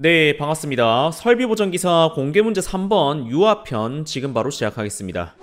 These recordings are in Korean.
네, 반갑습니다. 설비보전기사 공개문제 3번 유아편 지금 바로 시작하겠습니다.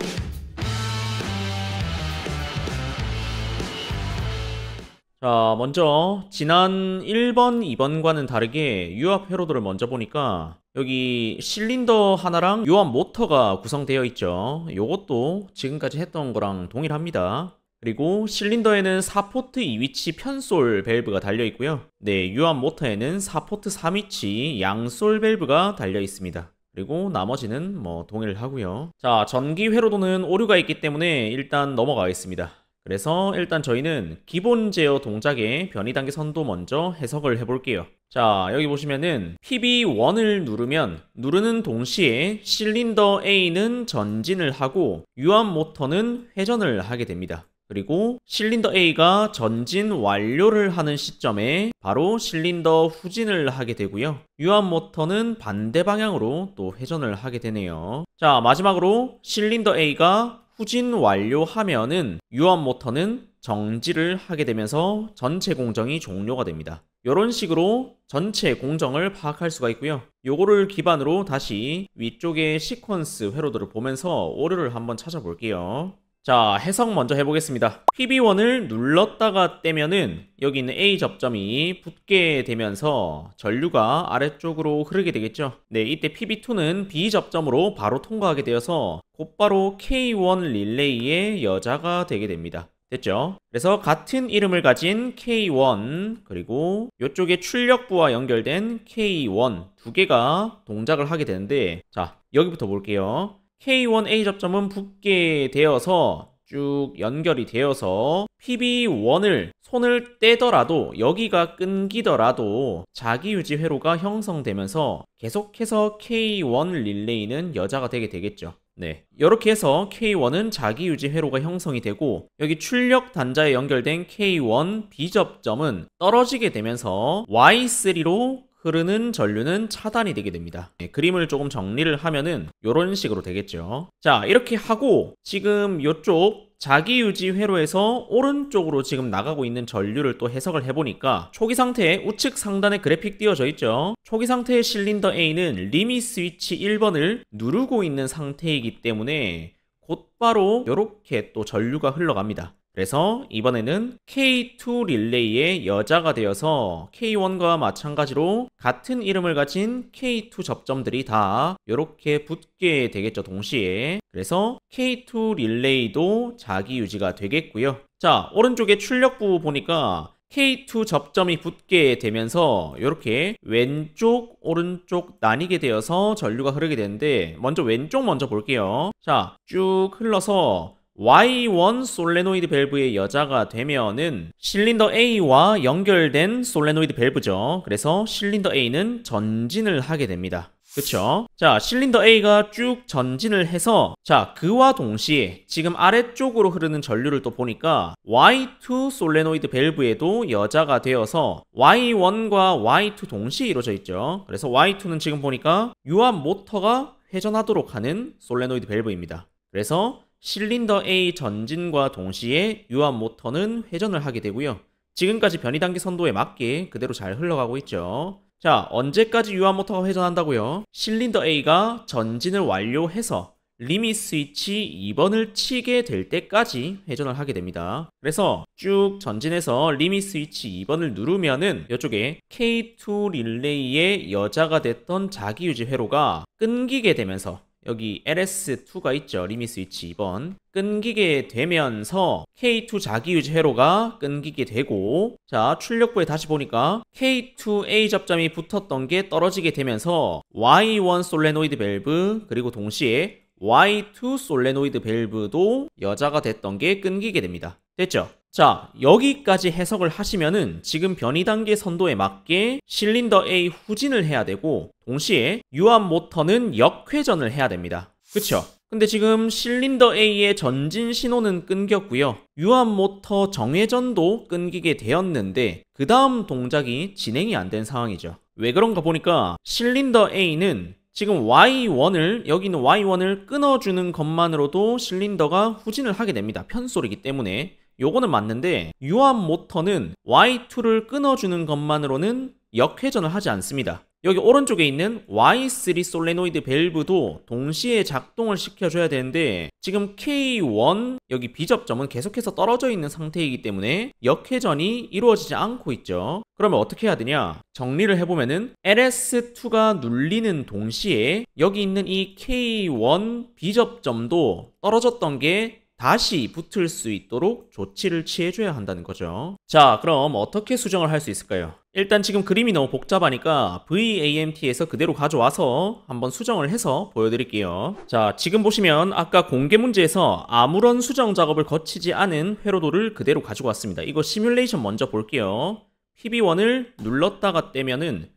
자, 먼저 지난 1번, 2번과는 다르게 유압 회로도를 먼저 보니까 여기 실린더 하나랑 유압 모터가 구성되어 있죠. 요것도 지금까지 했던 거랑 동일합니다. 그리고 실린더에는 4포트 2위치 편솔 밸브가 달려있고요. 네, 유압 모터에는 4포트 3위치 양솔 밸브가 달려있습니다. 그리고 나머지는 뭐 동일하고요. 자, 전기 회로도는 오류가 있기 때문에 일단 넘어가겠습니다. 그래서 일단 저희는 기본 제어 동작의 변이 단계 선도 먼저 해석을 해볼게요. 자, 여기 보시면은 PB1을 누르면 누르는 동시에 실린더 A는 전진을 하고 유압 모터는 회전을 하게 됩니다. 그리고 실린더 A가 전진 완료를 하는 시점에 바로 실린더 후진을 하게 되고요. 유압 모터는 반대 방향으로 또 회전을 하게 되네요. 자, 마지막으로 실린더 A가 후진 완료하면은 유압 모터는 정지를 하게 되면서 전체 공정이 종료가 됩니다. 이런 식으로 전체 공정을 파악할 수가 있고요. 요거를 기반으로 다시 위쪽의 시퀀스 회로들을 보면서 오류를 한번 찾아볼게요. 자, 해석 먼저 해보겠습니다. PB1을 눌렀다가 떼면은 여기 있는 A 접점이 붙게 되면서 전류가 아래쪽으로 흐르게 되겠죠. 네, 이때 PB2는 B 접점으로 바로 통과하게 되어서 곧바로 K1 릴레이의 여자가 되게 됩니다. 됐죠? 그래서 같은 이름을 가진 K1 그리고 이쪽에 출력부와 연결된 K1 두 개가 동작을 하게 되는데 자 여기부터 볼게요 K1A 접점은 붙게 되어서 쭉 연결이 되어서 PB1을 손을 떼더라도 여기가 끊기더라도 자기 유지 회로가 형성되면서 계속해서 K1 릴레이는 여자가 되게 되겠죠. 네. 이렇게 해서 K1은 자기 유지 회로가 형성이 되고 여기 출력 단자에 연결된 K1 b 접점은 떨어지게 되면서 Y3로 흐르는 전류는 차단이 되게 됩니다. 네, 그림을 조금 정리를 하면은 이런 식으로 되겠죠. 자 이렇게 하고 지금 이쪽 자기 유지 회로에서 오른쪽으로 지금 나가고 있는 전류를 또 해석을 해보니까 초기 상태의 우측 상단에 그래픽 띄어져 있죠. 초기 상태의 실린더 A는 리밋 스위치 1번을 누르고 있는 상태이기 때문에 곧바로 이렇게 또 전류가 흘러갑니다. 그래서 이번에는 K2 릴레이의 여자가 되어서 K1과 마찬가지로 같은 이름을 가진 K2 접점들이 다 이렇게 붙게 되겠죠, 동시에. 그래서 K2 릴레이도 자기 유지가 되겠고요. 자, 오른쪽에 출력부 보니까 K2 접점이 붙게 되면서 이렇게 왼쪽 오른쪽 나뉘게 되어서 전류가 흐르게 되는데 먼저 왼쪽 먼저 볼게요. 자, 쭉 흘러서 Y1 솔레노이드 밸브의 여자가 되면은 실린더 A와 연결된 솔레노이드 밸브죠. 그래서 실린더 A는 전진을 하게 됩니다. 그쵸? 자, 실린더 A가 쭉 전진을 해서 자, 그와 동시에 지금 아래쪽으로 흐르는 전류를 또 보니까 Y2 솔레노이드 밸브에도 여자가 되어서 Y1과 Y2 동시에 이루어져 있죠. 그래서 Y2는 지금 보니까 유압 모터가 회전하도록 하는 솔레노이드 밸브입니다. 그래서 실린더 A 전진과 동시에 유압 모터는 회전을 하게 되고요. 지금까지 변이 단계 선도에 맞게 그대로 잘 흘러가고 있죠. 자, 언제까지 유압 모터가 회전한다고요? 실린더 A가 전진을 완료해서 리밋 스위치 2번을 치게 될 때까지 회전을 하게 됩니다. 그래서 쭉 전진해서 리밋 스위치 2번을 누르면은 이쪽에 K2 릴레이의 여자가 됐던 자기유지 회로가 끊기게 되면서 여기 LS2가 있죠. 리밋 스위치 2번. 끊기게 되면서 K2 자기 유지 회로가 끊기게 되고 자 출력부에 다시 보니까 K2A 접점이 붙었던 게 떨어지게 되면서 Y1 솔레노이드 밸브 그리고 동시에 Y2 솔레노이드 밸브도 여자가 됐던 게 끊기게 됩니다. 됐죠? 자, 여기까지 해석을 하시면은 지금 변이 단계 선도에 맞게 실린더 A 후진을 해야 되고 동시에 유압 모터는 역회전을 해야 됩니다. 그쵸? 근데 지금 실린더 A의 전진 신호는 끊겼고요. 유압 모터 정회전도 끊기게 되었는데 그 다음 동작이 진행이 안 된 상황이죠. 왜 그런가 보니까 실린더 A는 지금 Y1을 여기는 Y1을 끊어주는 것만으로도 실린더가 후진을 하게 됩니다. 편소리기 때문에 요거는 맞는데 유압 모터는 Y2를 끊어주는 것만으로는 역회전을 하지 않습니다. 여기 오른쪽에 있는 Y3 솔레노이드 밸브도 동시에 작동을 시켜줘야 되는데 지금 K1 여기 비접점은 계속해서 떨어져 있는 상태이기 때문에 역회전이 이루어지지 않고 있죠. 그러면 어떻게 해야 되냐? 정리를 해보면은 LS2가 눌리는 동시에 여기 있는 이 K1 비접점도 떨어졌던 게 다시 붙을 수 있도록 조치를 취해줘야 한다는 거죠. 자, 그럼 어떻게 수정을 할 수 있을까요? 일단 지금 그림이 너무 복잡하니까 VAMT에서 그대로 가져와서 한번 수정을 해서 보여드릴게요. 자, 지금 보시면 아까 공개 문제에서 아무런 수정 작업을 거치지 않은 회로도를 그대로 가지고 왔습니다. 이거 시뮬레이션 먼저 볼게요. PB1을 눌렀다가 떼면은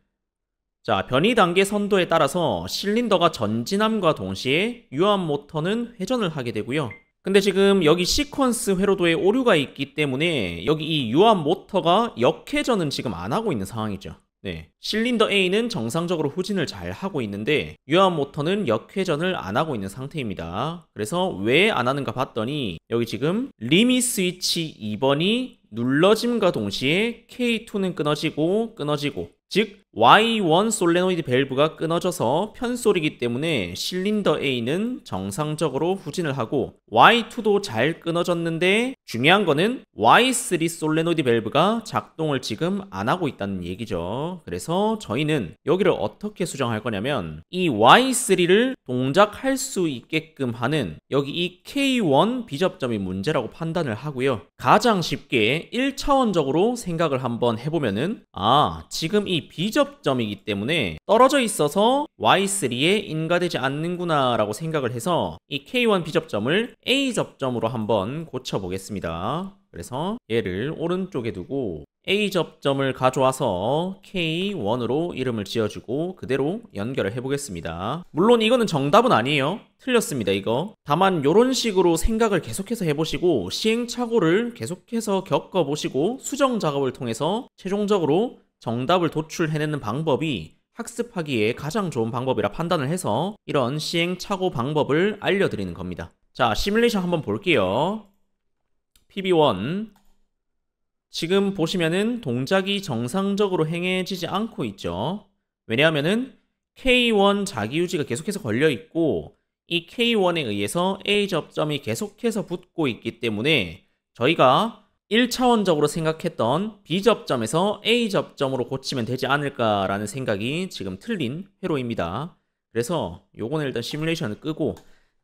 자, 변이 단계 선도에 따라서 실린더가 전진함과 동시에 유압 모터는 회전을 하게 되고요. 근데 지금 여기 시퀀스 회로도에 오류가 있기 때문에 여기 이 유압 모터가 역회전은 지금 안 하고 있는 상황이죠. 네. 실린더 A는 정상적으로 후진을 잘 하고 있는데 유압 모터는 역회전을 안 하고 있는 상태입니다. 그래서 왜 안 하는가 봤더니 여기 지금 리밋 스위치 2번이 눌러짐과 동시에 K2는 끊어지고 끊어지고 즉 Y1 솔레노이드 밸브가 끊어져서 편소리기 때문에 실린더 A는 정상적으로 후진을 하고 Y2도 잘 끊어졌는데 중요한 거는 Y3 솔레노이드 밸브가 작동을 지금 안 하고 있다는 얘기죠. 그래서 저희는 여기를 어떻게 수정할 거냐면 이 Y3를 동작할 수 있게끔 하는 여기 이 K1 비접점이 문제라고 판단을 하고요. 가장 쉽게 1차원적으로 생각을 한번 해보면은 아 지금 이 비접 근접점이기 때문에 떨어져 있어서 Y3에 인가되지 않는구나 라고 생각을 해서 이 K1 비접점을 A 접점으로 한번 고쳐보겠습니다. 그래서 얘를 오른쪽에 두고 A 접점을 가져와서 K1으로 이름을 지어주고 그대로 연결을 해보겠습니다. 물론 이거는 정답은 아니에요. 틀렸습니다 이거. 다만 이런 식으로 생각을 계속해서 해보시고 시행착오를 계속해서 겪어보시고 수정 작업을 통해서 최종적으로 정답을 도출해내는 방법이 학습하기에 가장 좋은 방법이라 판단을 해서 이런 시행착오 방법을 알려드리는 겁니다. 자, 시뮬레이션 한번 볼게요. PB1 지금 보시면은 동작이 정상적으로 행해지지 않고 있죠. 왜냐하면은 K1 자기유지가 계속해서 걸려있고 이 K1에 의해서 A 접점이 계속해서 붙고 있기 때문에 저희가 1차원적으로 생각했던 B접점에서 A접점으로 고치면 되지 않을까라는 생각이 지금 틀린 회로입니다. 그래서 요거는 일단 시뮬레이션을 끄고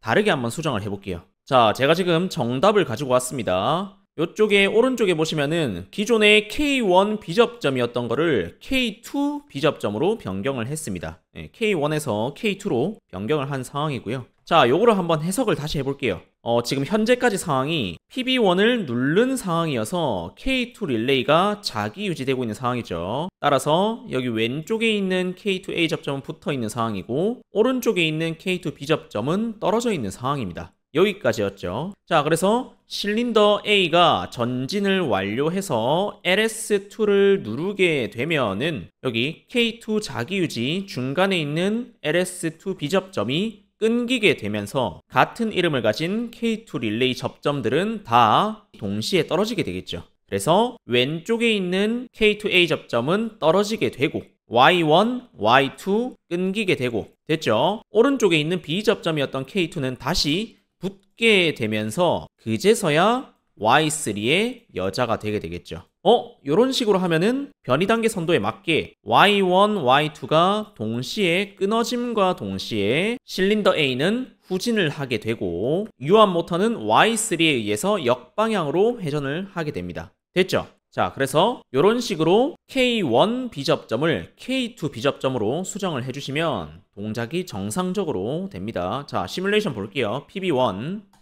다르게 한번 수정을 해볼게요. 자, 제가 지금 정답을 가지고 왔습니다. 요쪽에 오른쪽에 보시면은 기존의 K1 비접점이었던 거를 K2 비접점으로 변경을 했습니다. K1에서 예, K2로 변경을 한 상황이고요. 자, 요거를 한번 해석을 다시 해볼게요. 어, 지금 현재까지 상황이 PB1을 누른 상황이어서 K2 릴레이가 자기 유지되고 있는 상황이죠. 따라서 여기 왼쪽에 있는 K2A 접점은 붙어 있는 상황이고 오른쪽에 있는 K2B 접점은 떨어져 있는 상황입니다. 여기까지였죠. 자, 그래서 실린더 A가 전진을 완료해서 LS2를 누르게 되면은 여기 K2 자기유지 중간에 있는 LS2 비접점이 끊기게 되면서 같은 이름을 가진 K2 릴레이 접점들은 다 동시에 떨어지게 되겠죠. 그래서 왼쪽에 있는 K2A 접점은 떨어지게 되고 Y1, Y2 끊기게 되고 됐죠. 오른쪽에 있는 B 접점이었던 K2는 다시 붙게 되면서 그제서야 Y3의 여자가 되게 되겠죠. 어? 이런 식으로 하면은 변이 단계 선도에 맞게 Y1, Y2가 동시에 끊어짐과 동시에 실린더 A는 후진을 하게 되고 유한 모터는 Y3에 의해서 역방향으로 회전을 하게 됩니다. 됐죠? 자, 그래서 이런 식으로 K1 비접점을 K2 비접점으로 수정을 해주시면 동작이 정상적으로 됩니다. 자, 시뮬레이션 볼게요. PB1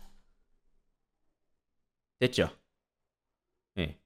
됐죠? 네.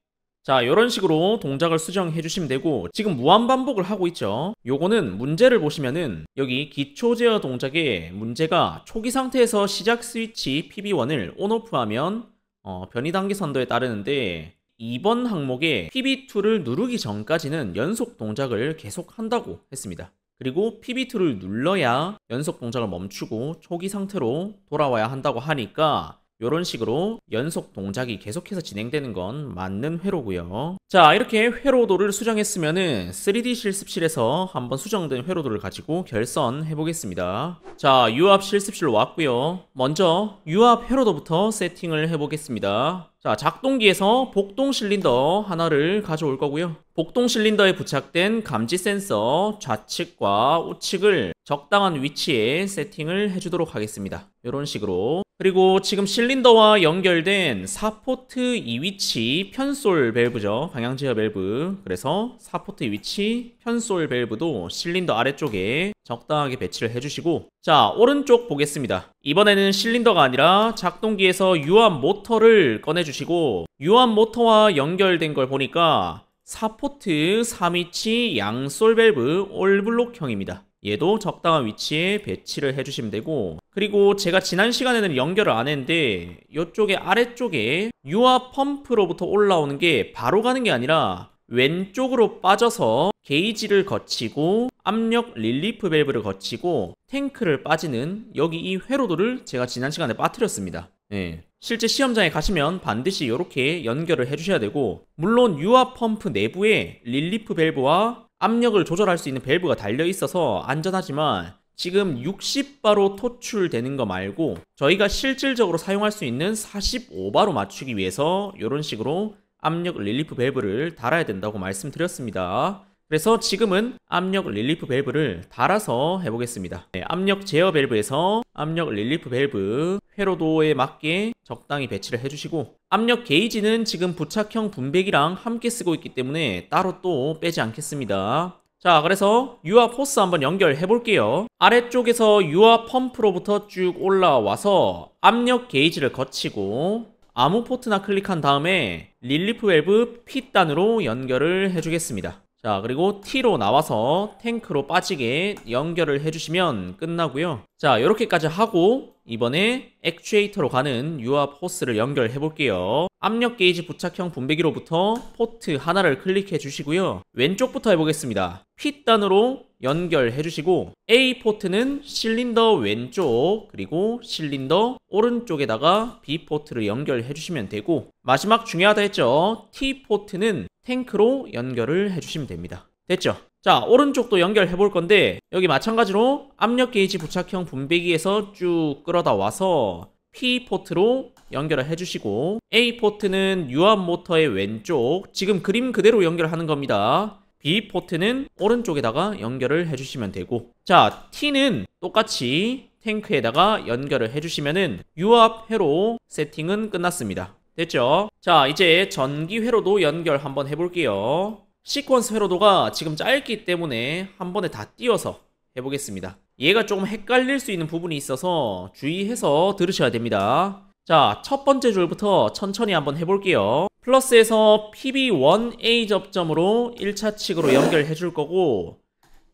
자, 이런 식으로 동작을 수정해 주시면 되고 지금 무한 반복을 하고 있죠. 요거는 문제를 보시면은 여기 기초 제어 동작에 문제가 초기 상태에서 시작 스위치 PB1을 o n o f f 하면 어, 변이 단계 선도에 따르는데 이번 항목에 PB2를 누르기 전까지는 연속 동작을 계속 한다고 했습니다. 그리고 PB2를 눌러야 연속 동작을 멈추고 초기 상태로 돌아와야 한다고 하니까 이런 식으로 연속 동작이 계속해서 진행되는 건 맞는 회로고요. 자 이렇게 회로도를 수정했으면은 3D 실습실에서 한번 수정된 회로도를 가지고 결선해 보겠습니다. 자 유압 실습실 왔고요. 먼저 유압 회로도부터 세팅을 해 보겠습니다. 자 작동기에서 복동 실린더 하나를 가져올 거고요. 복동 실린더에 부착된 감지 센서 좌측과 우측을 적당한 위치에 세팅을 해주도록 하겠습니다. 이런 식으로 그리고 지금 실린더와 연결된 사포트 2위치 편솔 밸브죠. 방향제어 밸브. 그래서 사포트 2위치 편솔 밸브도 실린더 아래쪽에 적당하게 배치를 해주시고 자 오른쪽 보겠습니다. 이번에는 실린더가 아니라 작동기에서 유압 모터를 꺼내주시고 유압 모터와 연결된 걸 보니까 사포트 3위치 양솔 밸브 올블록형입니다. 얘도 적당한 위치에 배치를 해주시면 되고 그리고 제가 지난 시간에는 연결을 안 했는데 이쪽에 아래쪽에 유아 펌프로부터 올라오는 게 바로 가는 게 아니라 왼쪽으로 빠져서 게이지를 거치고 압력 릴리프 밸브를 거치고 탱크를 빠지는 여기 이 회로도를 제가 지난 시간에 빠뜨렸습니다. 네. 실제 시험장에 가시면 반드시 이렇게 연결을 해주셔야 되고 물론 유아 펌프 내부에 릴리프 밸브와 압력을 조절할 수 있는 밸브가 달려 있어서 안전하지만 지금 60바로 토출되는 거 말고 저희가 실질적으로 사용할 수 있는 45바로 맞추기 위해서 이런 식으로 압력 릴리프 밸브를 달아야 된다고 말씀드렸습니다. 그래서 지금은 압력 릴리프 밸브를 달아서 해보겠습니다. 네, 압력 제어 밸브에서 압력 릴리프 밸브 회로도에 맞게 적당히 배치를 해주시고 압력 게이지는 지금 부착형 분배기랑 함께 쓰고 있기 때문에 따로 또 빼지 않겠습니다. 자 그래서 유아 포스 한번 연결해 볼게요 아래쪽에서 유아 펌프로부터 쭉 올라와서 압력 게이지를 거치고 아무 포트나 클릭한 다음에 릴리프 웰브핏단으로 연결을 해주겠습니다 자 그리고 T로 나와서 탱크로 빠지게 연결을 해주시면 끝나고요 자 이렇게까지 하고 이번에 액추에이터로 가는 유압 호스를 연결해 볼게요 압력 게이지 부착형 분배기로부터 포트 하나를 클릭해 주시고요 왼쪽부터 해보겠습니다 핏단으로 연결해 주시고 A 포트는 실린더 왼쪽 그리고 실린더 오른쪽에다가 B 포트를 연결해 주시면 되고 마지막 중요하다 했죠 T 포트는 탱크로 연결을 해주시면 됩니다. 됐죠? 자 오른쪽도 연결해 볼 건데 여기 마찬가지로 압력 게이지 부착형 분배기에서 쭉 끌어다 와서 P 포트로 연결을 해주시고 A 포트는 유압 모터의 왼쪽 지금 그림 그대로 연결하는 겁니다. B 포트는 오른쪽에다가 연결을 해주시면 되고 자 T는 똑같이 탱크에다가 연결을 해주시면은 유압 회로 세팅은 끝났습니다. 됐죠? 자 이제 전기 회로도 연결 한번 해볼게요 시퀀스 회로도가 지금 짧기 때문에 한 번에 다 띄워서 해보겠습니다 얘가 조금 헷갈릴 수 있는 부분이 있어서 주의해서 들으셔야 됩니다 자, 첫 번째 줄부터 천천히 한번 해볼게요. 플러스에서 PB1A 접점으로 1차 측으로 연결해 줄 거고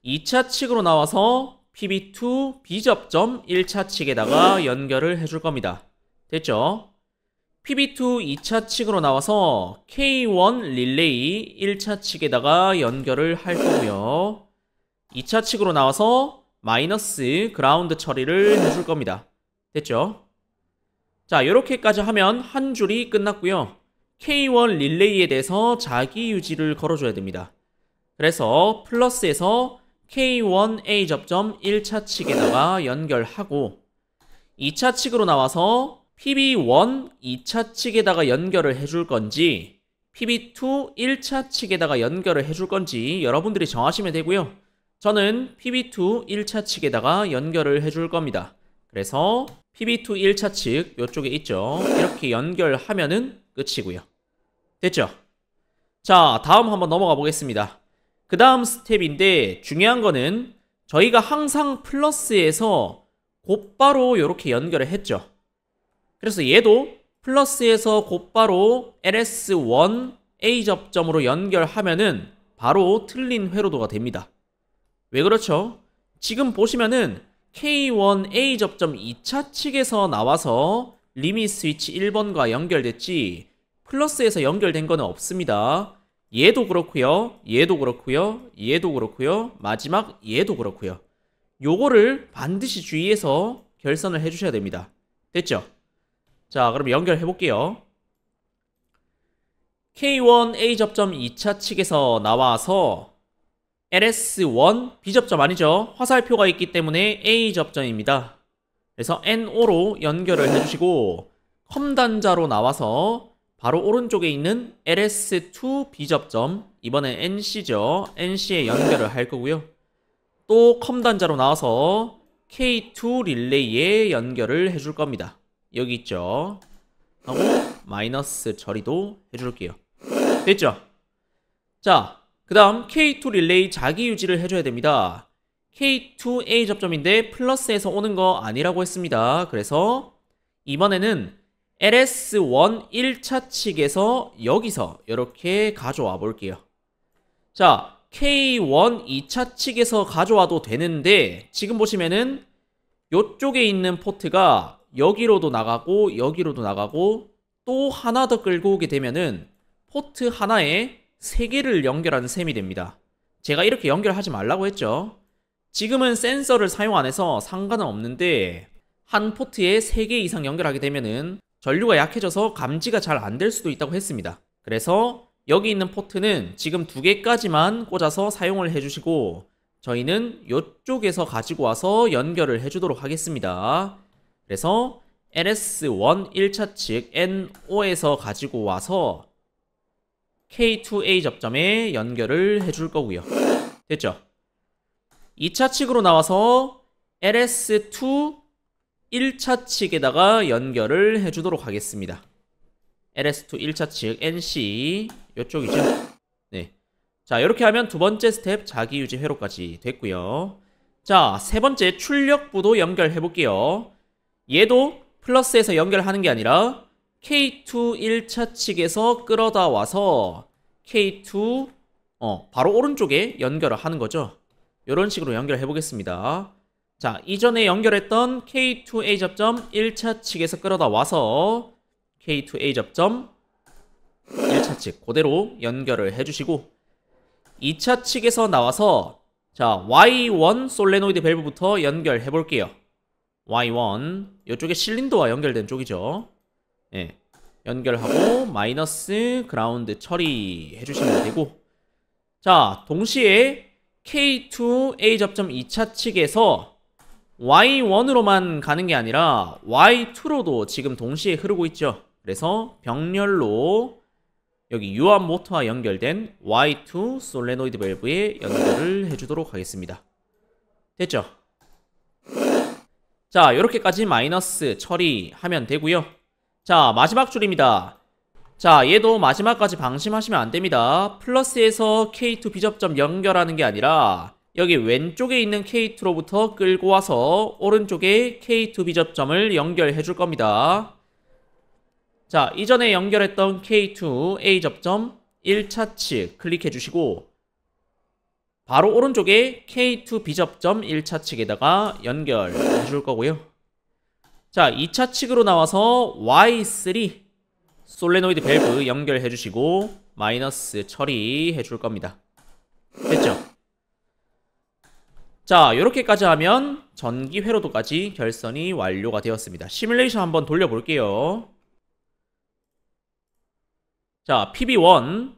2차 측으로 나와서 PB2B 접점 1차 측에다가 연결을 해줄 겁니다. 됐죠? PB2 2차 측으로 나와서 K1 릴레이 1차 측에다가 연결을 할 거고요. 2차 측으로 나와서 마이너스 그라운드 처리를 해줄 겁니다. 됐죠? 자, 이렇게까지 하면 한 줄이 끝났고요. K1 릴레이에 대해서 자기 유지를 걸어줘야 됩니다. 그래서 플러스에서 K1A 접점 1차 측에다가 연결하고 2차 측으로 나와서 PB1 2차 측에다가 연결을 해줄 건지 PB2 1차 측에다가 연결을 해줄 건지 여러분들이 정하시면 되고요. 저는 PB2 1차 측에다가 연결을 해줄 겁니다. 그래서 PB2 1차 측 이쪽에 있죠. 이렇게 연결하면은 끝이고요. 됐죠? 자, 다음 한번 넘어가 보겠습니다. 그 다음 스텝인데 중요한 거는 저희가 항상 플러스에서 곧바로 이렇게 연결을 했죠. 그래서 얘도 플러스에서 곧바로 ls1 a 접점으로 연결하면은 바로 틀린 회로도가 됩니다. 왜 그렇죠? 지금 보시면은 k1 a 접점 2차 측에서 나와서 리밋 스위치 1번과 연결됐지 플러스에서 연결된 거는 없습니다. 얘도 그렇고요. 얘도 그렇고요. 얘도 그렇고요. 마지막 얘도 그렇고요. 요거를 반드시 주의해서 결선을 해주셔야 됩니다. 됐죠? 자, 그럼 연결해 볼게요. K1A 접점 2차 측에서 나와서 LS1 B 접점 아니죠. 화살표가 있기 때문에 A 접점입니다. 그래서 NO로 연결을 해주시고 컴단자로 나와서 바로 오른쪽에 있는 LS2 B접점 이번엔 NC죠. NC에 연결을 할 거고요. 또 컴단자로 나와서 K2 릴레이에 연결을 해줄 겁니다. 여기 있죠. 하고 마이너스 처리도 해줄게요. 됐죠? 자, 그 다음 K2 릴레이 자기 유지를 해줘야 됩니다. K2A 접점인데 플러스에서 오는 거 아니라고 했습니다. 그래서 이번에는 LS1 1차 측에서 여기서 이렇게 가져와 볼게요. 자, K1 2차 측에서 가져와도 되는데 지금 보시면은 이쪽에 있는 포트가 여기로도 나가고 여기로도 나가고 또 하나 더 끌고 오게 되면은 포트 하나에 세 개를 연결하는 셈이 됩니다. 제가 이렇게 연결하지 말라고 했죠. 지금은 센서를 사용 안 해서 상관은 없는데 한 포트에 세 개 이상 연결하게 되면은 전류가 약해져서 감지가 잘 안 될 수도 있다고 했습니다. 그래서 여기 있는 포트는 지금 두 개까지만 꽂아서 사용을 해주시고 저희는 이쪽에서 가지고 와서 연결을 해주도록 하겠습니다. 그래서 LS1 1차 측 NO에서 가지고 와서 K2A 접점에 연결을 해 줄 거고요. 됐죠? 2차 측으로 나와서 LS2 1차 측에다가 연결을 해주도록 하겠습니다. LS2 1차 측 NC 이쪽이죠? 네. 자 이렇게 하면 두 번째 스텝 자기유지 회로까지 됐고요. 자세 번째 출력부도 연결해 볼게요. 얘도 플러스에서 연결하는 게 아니라 K2 1차 측에서 끌어다 와서 K2 어, 바로 오른쪽에 연결을 하는 거죠. 이런 식으로 연결해 보겠습니다. 자, 이전에 연결했던 K2A 접점 1차 측에서 끌어다 와서 K2A 접점 1차 측 그대로 연결을 해주시고 2차 측에서 나와서 자 Y1 솔레노이드 밸브부터 연결해 볼게요. y1 이쪽에 실린더와 연결된 쪽이죠 예. 연결하고 마이너스 그라운드 처리해주시면 되고 자 동시에 K2A 접점 2차 측에서 Y1으로만 가는 게 아니라 Y2로도 지금 동시에 흐르고 있죠 그래서 병렬로 여기 유압 모터와 연결된 Y2 솔레노이드 밸브에 연결을 해주도록 하겠습니다 됐죠? 자 이렇게까지 마이너스 처리하면 되고요 자 마지막 줄입니다 자 얘도 마지막까지 방심하시면 안됩니다 플러스에서 K2 비접점 연결하는 게 아니라 여기 왼쪽에 있는 K2로부터 끌고 와서 오른쪽에 K2 비접점을 연결해 줄 겁니다 자 이전에 연결했던 K2 A접점 1차 측 클릭해 주시고 바로 오른쪽에 K2 비접점 1차 측에다가 연결해 줄 거고요. 자, 2차 측으로 나와서 Y3 솔레노이드 밸브 연결해 주시고 마이너스 처리해 줄 겁니다. 됐죠? 자, 이렇게까지 하면 전기 회로도까지 결선이 완료가 되었습니다. 시뮬레이션 한번 돌려볼게요. 자, PB1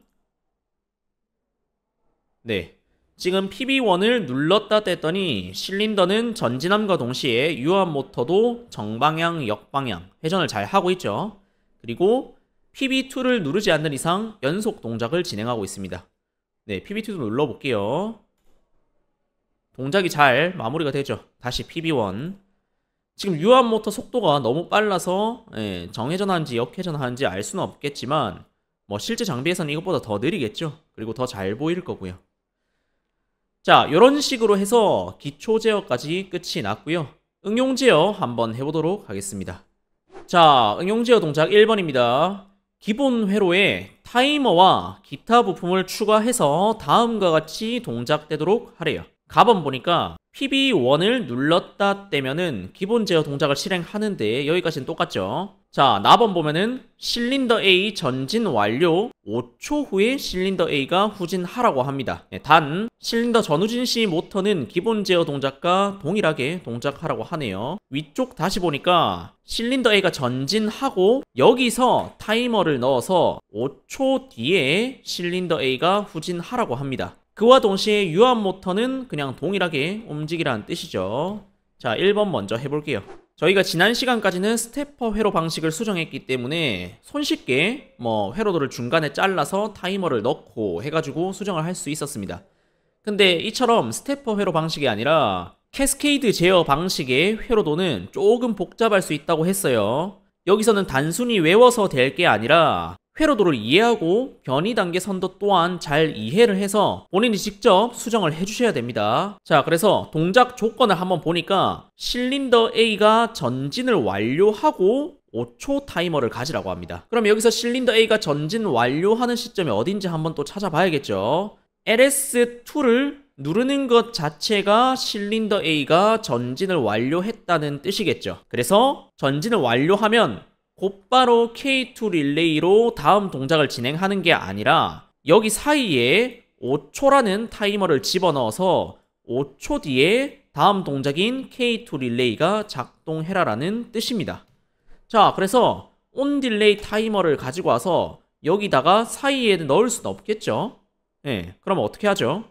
네, 지금 PB1을 눌렀다 뗐더니 실린더는 전진함과 동시에 유압 모터도 정방향, 역방향 회전을 잘 하고 있죠. 그리고 PB2를 누르지 않는 이상 연속 동작을 진행하고 있습니다. 네, PB2도 눌러볼게요. 동작이 잘 마무리가 되죠. 다시 PB1. 지금 유압 모터 속도가 너무 빨라서 예, 정회전하는지 역회전하는지 알 수는 없겠지만 뭐 실제 장비에서는 이것보다 더 느리겠죠. 그리고 더 잘 보일 거고요. 자, 이런 식으로 해서 기초 제어까지 끝이 났고요. 응용 제어 한번 해보도록 하겠습니다. 자, 응용 제어 동작 1번입니다. 기본 회로에 타이머와 기타 부품을 추가해서 다음과 같이 동작되도록 하래요. 가번 보니까 PB1을 눌렀다 떼면은 기본 제어 동작을 실행하는데 여기까지는 똑같죠. 자, 나번 보면은 실린더 A 전진 완료 5초 후에 실린더 A가 후진하라고 합니다. 네, 단 실린더 전후진 시 모터는 기본 제어 동작과 동일하게 동작하라고 하네요. 위쪽 다시 보니까 실린더 A가 전진하고 여기서 타이머를 넣어서 5초 뒤에 실린더 A가 후진하라고 합니다. 그와 동시에 유압 모터는 그냥 동일하게 움직이라는 뜻이죠. 자 1번 먼저 해볼게요. 저희가 지난 시간까지는 스테퍼 회로 방식을 수정했기 때문에 손쉽게 뭐 회로도를 중간에 잘라서 타이머를 넣고 해가지고 수정을 할 수 있었습니다. 근데 이처럼 스테퍼 회로 방식이 아니라 캐스케이드 제어 방식의 회로도는 조금 복잡할 수 있다고 했어요. 여기서는 단순히 외워서 될 게 아니라 회로도를 이해하고 변이 단계 선도 또한 잘 이해를 해서 본인이 직접 수정을 해주셔야 됩니다. 자, 그래서 동작 조건을 한번 보니까 실린더 A가 전진을 완료하고 5초 타이머를 가지라고 합니다. 그럼 여기서 실린더 A가 전진 완료하는 시점이 어딘지 한번 또 찾아봐야겠죠. LS2를 누르는 것 자체가 실린더 A가 전진을 완료했다는 뜻이겠죠. 그래서 전진을 완료하면 곧바로 K2 릴레이로 다음 동작을 진행하는 게 아니라 여기 사이에 5초라는 타이머를 집어넣어서 5초 뒤에 다음 동작인 K2 릴레이가 작동해라라는 뜻입니다. 자, 그래서 온 딜레이 타이머를 가지고 와서 여기다가 사이에 넣을 수는 없겠죠? 예, 네, 그럼 어떻게 하죠?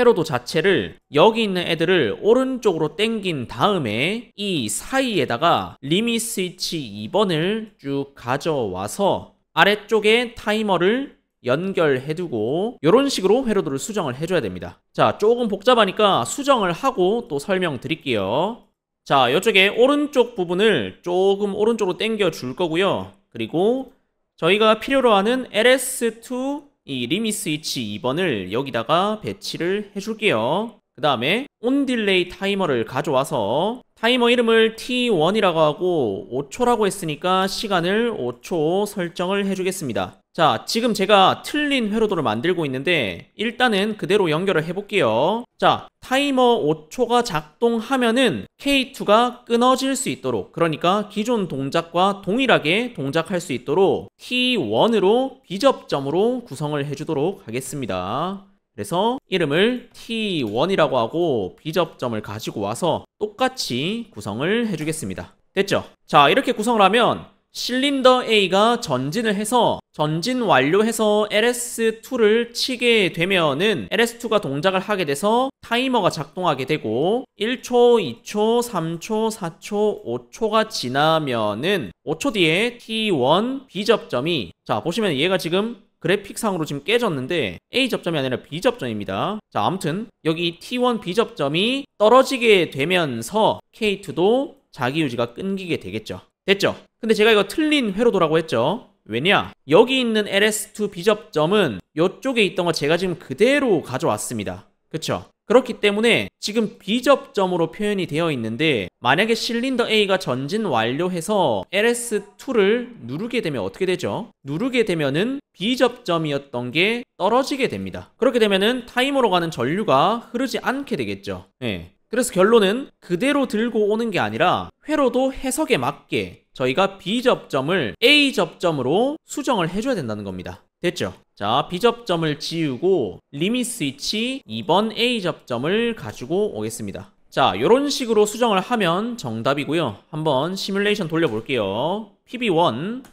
회로도 자체를 여기 있는 애들을 오른쪽으로 땡긴 다음에 이 사이에다가 리밋 스위치 2번을 쭉 가져와서 아래쪽에 타이머를 연결해두고 이런 식으로 회로도를 수정을 해줘야 됩니다. 자 조금 복잡하니까 수정을 하고 또 설명드릴게요. 자 이쪽에 오른쪽 부분을 조금 오른쪽으로 땡겨줄 거고요. 그리고 저희가 필요로 하는 LS2 이 리밋 스위치 2번을 여기다가 배치를 해줄게요. 그 다음에 온 딜레이 타이머를 가져와서 타이머 이름을 T1이라고 하고 5초라고 했으니까 시간을 5초 설정을 해주겠습니다. 자 지금 제가 틀린 회로도를 만들고 있는데 일단은 그대로 연결을 해볼게요 자 타이머 5초가 작동하면은 K2가 끊어질 수 있도록 그러니까 기존 동작과 동일하게 동작할 수 있도록 T1으로 비접점으로 구성을 해주도록 하겠습니다 그래서 이름을 T1이라고 하고 비접점을 가지고 와서 똑같이 구성을 해주겠습니다 됐죠? 자 이렇게 구성을 하면 실린더 A가 전진을 해서 전진 완료해서 LS2를 치게 되면은 LS2가 동작을 하게 돼서 타이머가 작동하게 되고 1초, 2초, 3초, 4초, 5초가 지나면은 5초 뒤에 T1 B 접점이 자 보시면 얘가 지금 그래픽상으로 지금 깨졌는데 A 접점이 아니라 B 접점입니다. 자, 아무튼 여기 T1 B 접점이 떨어지게 되면서 K2도 자기 유지가 끊기게 되겠죠. 됐죠? 근데 제가 이거 틀린 회로도라고 했죠. 왜냐? 여기 있는 ls2 비접점은 이쪽에 있던 거 제가 지금 그대로 가져왔습니다. 그쵸? 그렇기 때문에 지금 비접점으로 표현이 되어 있는데 만약에 실린더 A가 전진 완료해서 LS2를 누르게 되면 어떻게 되죠? 누르게 되면은 비접점이었던 게 떨어지게 됩니다. 그렇게 되면은 타이머로 가는 전류가 흐르지 않게 되겠죠. 네. 그래서 결론은 그대로 들고 오는 게 아니라 회로도 해석에 맞게 저희가 B 접점을 A 접점으로 수정을 해줘야 된다는 겁니다. 됐죠? 자, B 접점을 지우고 리밋 스위치 2번 A 접점을 가지고 오겠습니다. 자, 이런 식으로 수정을 하면 정답이고요. 한번 시뮬레이션 돌려볼게요. PB1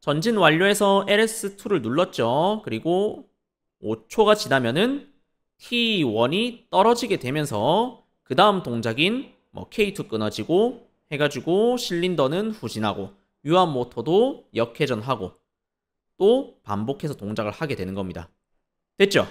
전진 완료해서 LS2를 눌렀죠. 그리고 5초가 지나면은 T1이 떨어지게 되면서 그 다음 동작인 뭐 K2 끊어지고 해가지고 실린더는 후진하고 유압 모터도 역회전하고 또 반복해서 동작을 하게 되는 겁니다. 됐죠?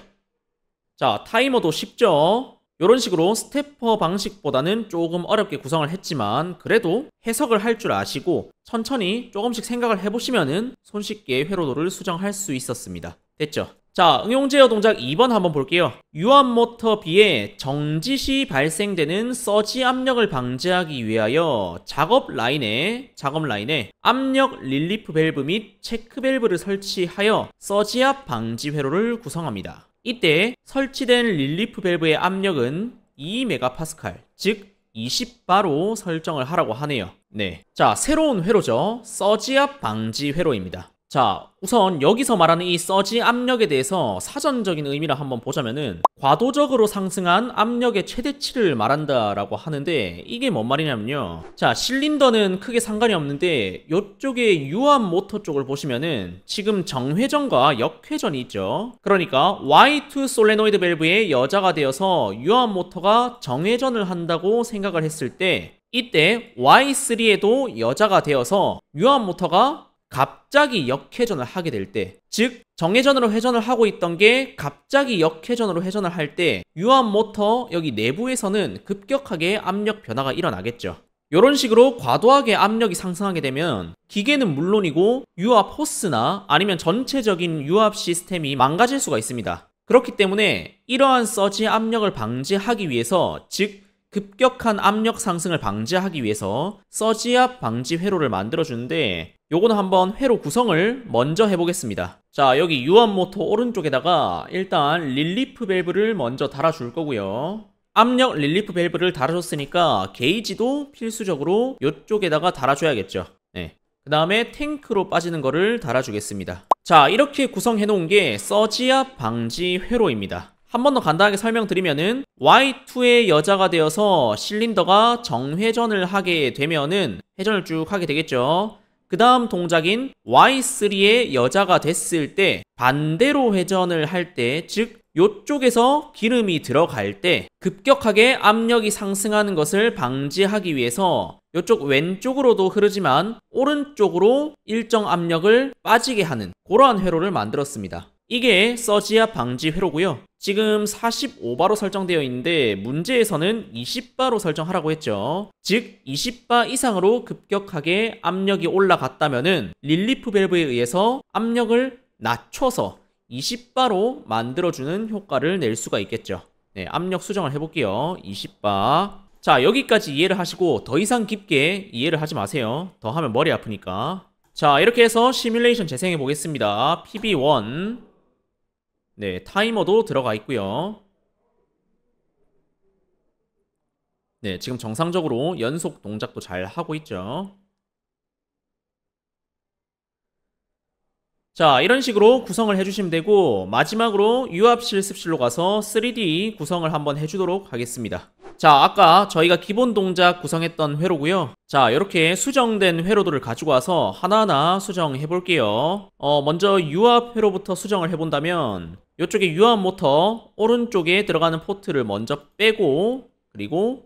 자, 타이머도 쉽죠? 이런 식으로 스태퍼 방식보다는 조금 어렵게 구성을 했지만 그래도 해석을 할 줄 아시고 천천히 조금씩 생각을 해보시면은 손쉽게 회로도를 수정할 수 있었습니다. 됐죠? 자, 응용제어 동작 2번 한번 볼게요. 유압모터 B에 정지시 발생되는 서지 압력을 방지하기 위하여 작업 라인에, 작업 라인에 압력 릴리프 밸브 및 체크 밸브를 설치하여 서지압 방지 회로를 구성합니다. 이때 설치된 릴리프 밸브의 압력은 2MPa, 즉 20바로 설정을 하라고 하네요. 네. 자, 새로운 회로죠. 서지압 방지 회로입니다. 자 우선 여기서 말하는 이 서지 압력에 대해서 사전적인 의미를 한번 보자면은 과도적으로 상승한 압력의 최대치를 말한다라고 하는데 이게 뭔 말이냐면요 자 실린더는 크게 상관이 없는데 이쪽에 유압 모터 쪽을 보시면은 지금 정회전과 역회전이 있죠 그러니까 Y2 솔레노이드 밸브의 여자가 되어서 유압 모터가 정회전을 한다고 생각을 했을 때 이때 Y3에도 여자가 되어서 유압 모터가 갑자기 역회전을 하게 될 때, 즉 정회전으로 회전을 하고 있던 게 갑자기 역회전으로 회전을 할 때 유압 모터 여기 내부에서는 급격하게 압력 변화가 일어나겠죠. 이런 식으로 과도하게 압력이 상승하게 되면 기계는 물론이고 유압 호스나 아니면 전체적인 유압 시스템이 망가질 수가 있습니다. 그렇기 때문에 이러한 서지 압력을 방지하기 위해서 즉 급격한 압력 상승을 방지하기 위해서 서지압 방지 회로를 만들어주는데 요거는 한번 회로 구성을 먼저 해보겠습니다. 자 여기 유압모터 오른쪽에다가 일단 릴리프 밸브를 먼저 달아줄 거고요. 압력 릴리프 밸브를 달아줬으니까 게이지도 필수적으로 이쪽에다가 달아줘야겠죠. 네. 그 다음에 탱크로 빠지는 거를 달아주겠습니다. 자 이렇게 구성해 놓은 게 서지압 방지 회로입니다. 한 번 더 간단하게 설명드리면은 Y2의 여자가 되어서 실린더가 정회전을 하게 되면은 회전을 쭉 하게 되겠죠. 그 다음 동작인 Y3의 여자가 됐을 때 반대로 회전을 할 때, 즉 요쪽에서 기름이 들어갈 때 급격하게 압력이 상승하는 것을 방지하기 위해서 요쪽 왼쪽으로도 흐르지만 오른쪽으로 일정 압력을 빠지게 하는 그러한 회로를 만들었습니다. 이게 서지압 방지 회로고요. 지금 45바로 설정되어 있는데 문제에서는 20바로 설정하라고 했죠. 즉 20바 이상으로 급격하게 압력이 올라갔다면 릴리프 밸브에 의해서 압력을 낮춰서 20바로 만들어주는 효과를 낼 수가 있겠죠. 네, 압력 수정을 해볼게요. 20바 자 여기까지 이해를 하시고 더 이상 깊게 이해를 하지 마세요. 더 하면 머리 아프니까 자 이렇게 해서 시뮬레이션 재생해 보겠습니다. PB1 네, 타이머도 들어가 있고요. 네, 지금 정상적으로 연속 동작도 잘 하고 있죠. 자 이런 식으로 구성을 해주시면 되고 마지막으로 유압실습실로 가서 3D 구성을 한번 해주도록 하겠습니다 자 아까 저희가 기본 동작 구성했던 회로고요 자 이렇게 수정된 회로들을 가지고 와서 하나하나 수정해 볼게요 어 먼저 유압 회로부터 수정을 해본다면 이쪽에 유압 모터 오른쪽에 들어가는 포트를 먼저 빼고 그리고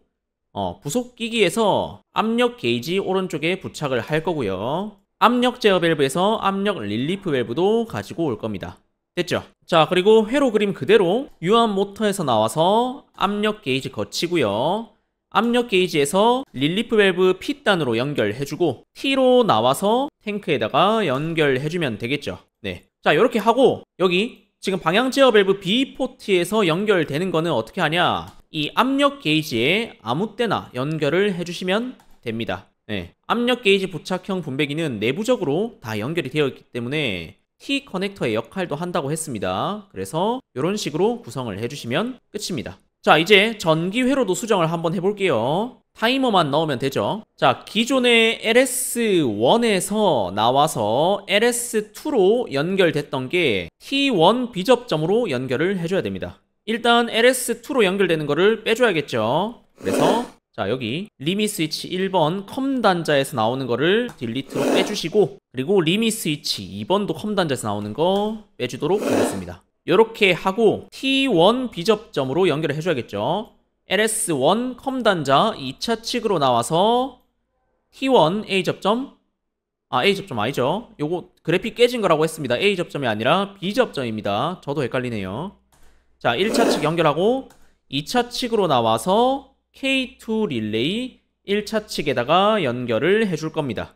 어, 부속 기기에서 압력 게이지 오른쪽에 부착을 할 거고요 압력 제어 밸브에서 압력 릴리프 밸브도 가지고 올 겁니다. 됐죠? 자 그리고 회로 그림 그대로 유한 모터에서 나와서 압력 게이지 거치고요. 압력 게이지에서 릴리프 밸브 P단으로 연결해주고 T로 나와서 탱크에다가 연결해주면 되겠죠. 네. 자 이렇게 하고 여기 지금 방향 제어 밸브 B 포트에서 연결되는 거는 어떻게 하냐 이 압력 게이지에 아무 때나 연결을 해주시면 됩니다 네. 압력 게이지 부착형 분배기는 내부적으로 다 연결이 되어 있기 때문에 T 커넥터의 역할도 한다고 했습니다. 그래서 이런 식으로 구성을 해주시면 끝입니다. 자 이제 전기 회로도 수정을 한번 해볼게요. 타이머만 넣으면 되죠. 자 기존의 LS1에서 나와서 LS2로 연결됐던 게 T1 비접점으로 연결을 해줘야 됩니다. 일단 LS2로 연결되는 거를 빼줘야겠죠. 그래서 자 여기 리밋 스위치 1번 컴 단자에서 나오는 거를 딜리트로 빼주시고 그리고 리밋 스위치 2번도 컴 단자에서 나오는 거 빼주도록 하겠습니다 이렇게 하고 T1 비접점으로 연결을 해줘야겠죠 LS1 컴 단자 2차 측으로 나와서 T1 A 접점 아 A 접점 아니죠 요거 그래픽 깨진 거라고 했습니다 A 접점이 아니라 B 접점입니다 저도 헷갈리네요 자 1차 측 연결하고 2차 측으로 나와서 K2 릴레이 1차 측에다가 연결을 해 줄 겁니다.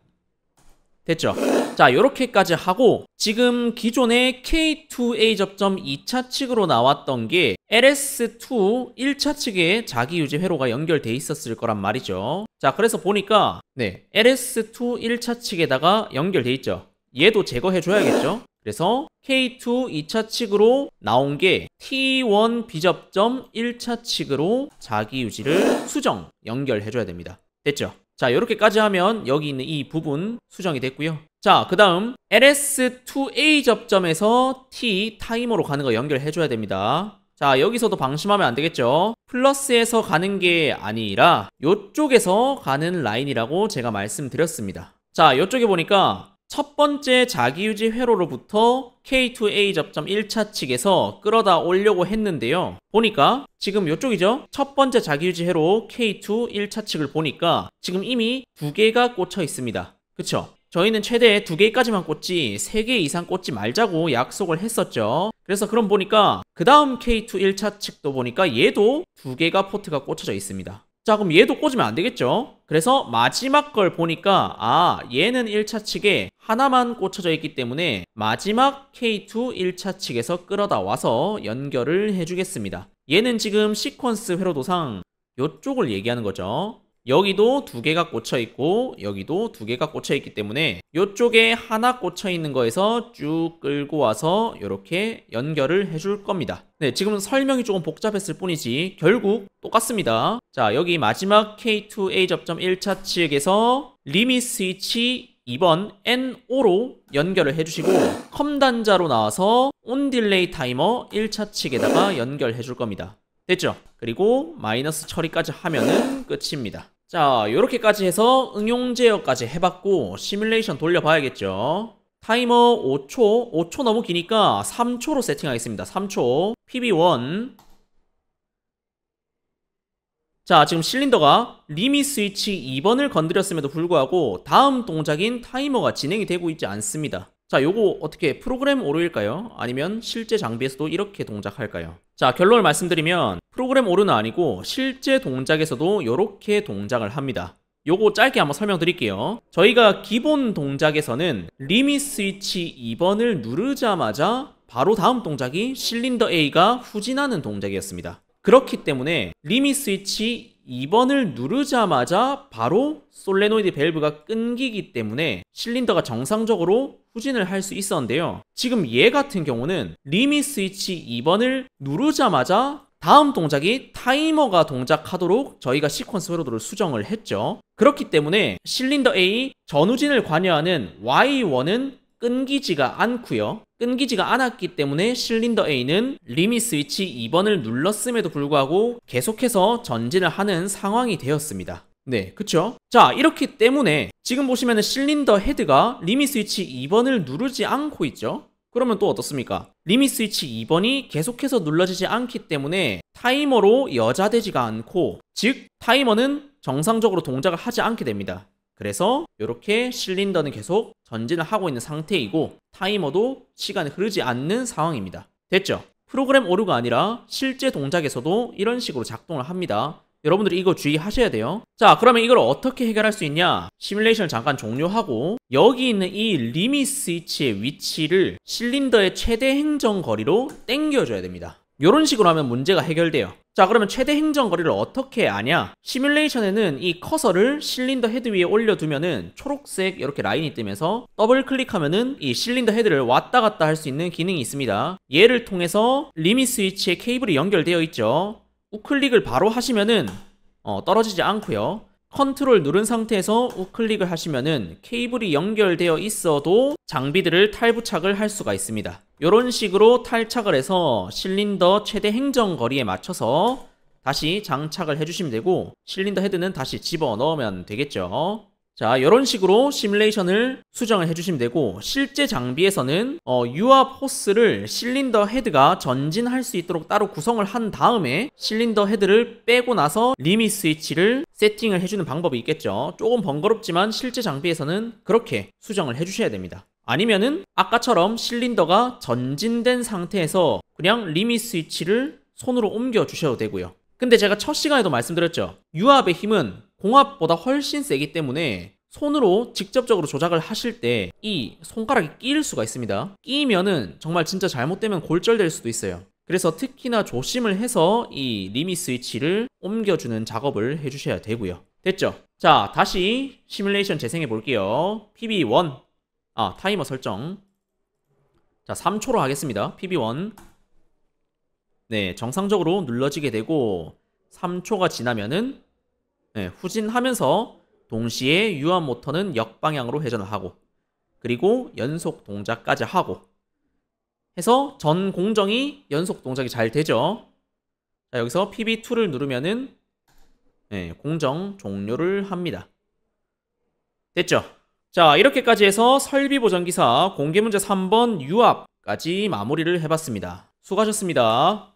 됐죠? 자, 이렇게까지 하고 지금 기존의 K2A 접점 2차 측으로 나왔던 게 LS2 1차 측에 자기 유지 회로가 연결돼 있었을 거란 말이죠. 자, 그래서 보니까 네, LS2 1차 측에다가 연결돼 있죠. 얘도 제거해 줘야겠죠? 그래서 K2 2차 측으로 나온 게 T1 비접점 1차 측으로 자기 유지를 수정 연결해 줘야 됩니다. 됐죠? 자, 이렇게까지 하면 여기 있는 이 부분 수정이 됐고요. 자, 그 다음 LS2A 접점에서 T 타이머로 가는 거 연결해 줘야 됩니다. 자, 여기서도 방심하면 안 되겠죠? 플러스에서 가는 게 아니라 이쪽에서 가는 라인이라고 제가 말씀드렸습니다. 자, 이쪽에 보니까 첫 번째 자기유지 회로로부터 K2A 접점 1차 측에서 끌어다 올려고 했는데요. 보니까 지금 이쪽이죠? 첫 번째 자기유지 회로 K2 1차 측을 보니까 지금 이미 두 개가 꽂혀 있습니다. 그쵸? 저희는 최대 두 개까지만 꽂지 세 개 이상 꽂지 말자고 약속을 했었죠. 그래서 그럼 보니까 그 다음 K2 1차 측도 보니까 얘도 두 개가 포트가 꽂혀져 있습니다. 자 그럼 얘도 꽂으면 안 되겠죠 그래서 마지막 걸 보니까 아 얘는 1차 측에 하나만 꽂혀져 있기 때문에 마지막 K2 1차 측에서 끌어다 와서 연결을 해주겠습니다. 얘는 지금 시퀀스 회로도상 이쪽을 얘기하는 거죠. 여기도 두 개가 꽂혀 있고 여기도 두 개가 꽂혀 있기 때문에 이쪽에 하나 꽂혀 있는 거에서 쭉 끌고 와서 이렇게 연결을 해줄 겁니다. 네, 지금 설명이 조금 복잡했을 뿐이지 결국 똑같습니다. 자, 여기 마지막 K2A 접점 1차 측에서 리밋 스위치 2번 NO로 연결을 해주시고 컴 단자로 나와서 온 딜레이 타이머 1차 측에다가 연결해 줄 겁니다. 됐죠? 그리고 마이너스 처리까지 하면은 끝입니다. 자, 이렇게까지 해서 응용 제어까지 해봤고 시뮬레이션 돌려봐야겠죠? 타이머 5초, 5초 너무 기니까 3초로 세팅하겠습니다. 3초, PB1, 자 지금 실린더가 리밋 스위치 2번을 건드렸음에도 불구하고 다음 동작인 타이머가 진행이 되고 있지 않습니다 자 요거 어떻게 프로그램 오류일까요? 아니면 실제 장비에서도 이렇게 동작할까요? 자 결론을 말씀드리면 프로그램 오류는 아니고 실제 동작에서도 이렇게 동작을 합니다 요거 짧게 한번 설명드릴게요 저희가 기본 동작에서는 리밋 스위치 2번을 누르자마자 바로 다음 동작이 실린더 A가 후진하는 동작이었습니다 그렇기 때문에 리밋 스위치 2번을 누르자마자 바로 솔레노이드 밸브가 끊기기 때문에 실린더가 정상적으로 후진을 할 수 있었는데요. 지금 얘 같은 경우는 리밋 스위치 2번을 누르자마자 다음 동작이 타이머가 동작하도록 저희가 시퀀스 회로도를 수정을 했죠. 그렇기 때문에 실린더 A 전후진을 관여하는 Y1은 끊기지가 않고요. 끊기지가 않았기 때문에 실린더 A는 리밋 스위치 2번을 눌렀음에도 불구하고 계속해서 전진을 하는 상황이 되었습니다. 네, 그쵸? 자, 이렇기 때문에 지금 보시면 실린더 헤드가 리밋 스위치 2번을 누르지 않고 있죠? 그러면 또 어떻습니까? 리밋 스위치 2번이 계속해서 눌러지지 않기 때문에 타이머로 여자되지가 않고 즉 타이머는 정상적으로 동작을 하지 않게 됩니다. 그래서 이렇게 실린더는 계속 전진을 하고 있는 상태이고 타이머도 시간이 흐르지 않는 상황입니다. 됐죠? 프로그램 오류가 아니라 실제 동작에서도 이런 식으로 작동을 합니다. 여러분들이 이거 주의하셔야 돼요. 자, 그러면 이걸 어떻게 해결할 수 있냐? 시뮬레이션을 잠깐 종료하고 여기 있는 이 리밋 스위치의 위치를 실린더의 최대 행정 거리로 당겨줘야 됩니다. 이런 식으로 하면 문제가 해결돼요. 자 그러면 최대 행정 거리를 어떻게 아냐? 시뮬레이션에는 이 커서를 실린더 헤드 위에 올려두면은 초록색 이렇게 라인이 뜨면서 더블 클릭하면은 이 실린더 헤드를 왔다 갔다 할 수 있는 기능이 있습니다. 얘를 통해서 리밋 스위치에 케이블이 연결되어 있죠. 우클릭을 바로 하시면은 어, 떨어지지 않고요. 컨트롤 누른 상태에서 우클릭을 하시면은 케이블이 연결되어 있어도 장비들을 탈부착을 할 수가 있습니다. 이런 식으로 탈착을 해서 실린더 최대 행정 거리에 맞춰서 다시 장착을 해주시면 되고 실린더 헤드는 다시 집어 넣으면 되겠죠. 자, 이런 식으로 시뮬레이션을 수정을 해주시면 되고 실제 장비에서는 어, 유압 호스를 실린더 헤드가 전진할 수 있도록 따로 구성을 한 다음에 실린더 헤드를 빼고 나서 리밋 스위치를 세팅을 해주는 방법이 있겠죠. 조금 번거롭지만 실제 장비에서는 그렇게 수정을 해주셔야 됩니다. 아니면은 아까처럼 실린더가 전진된 상태에서 그냥 리밋 스위치를 손으로 옮겨 주셔도 되고요. 근데 제가 첫 시간에도 말씀드렸죠. 유압의 힘은 공압보다 훨씬 세기 때문에 손으로 직접적으로 조작을 하실 때 이 손가락이 끼일 수가 있습니다. 끼면은 정말 진짜 잘못되면 골절될 수도 있어요. 그래서 특히나 조심을 해서 이 리미 스위치를 옮겨주는 작업을 해주셔야 되고요. 됐죠? 자, 다시 시뮬레이션 재생해 볼게요. PB1. 아, 타이머 설정. 자, 3초로 하겠습니다. PB1. 네, 정상적으로 눌러지게 되고 3초가 지나면은 네, 후진하면서 동시에 유압 모터는 역방향으로 회전을 하고 그리고 연속 동작까지 하고 해서 전 공정이 연속 동작이 잘 되죠. 자, 여기서 PB2를 누르면은 네, 공정 종료를 합니다. 됐죠? 자, 이렇게까지 해서 설비 보전 기사 공개 문제 3번 유압까지 마무리를 해봤습니다. 수고하셨습니다.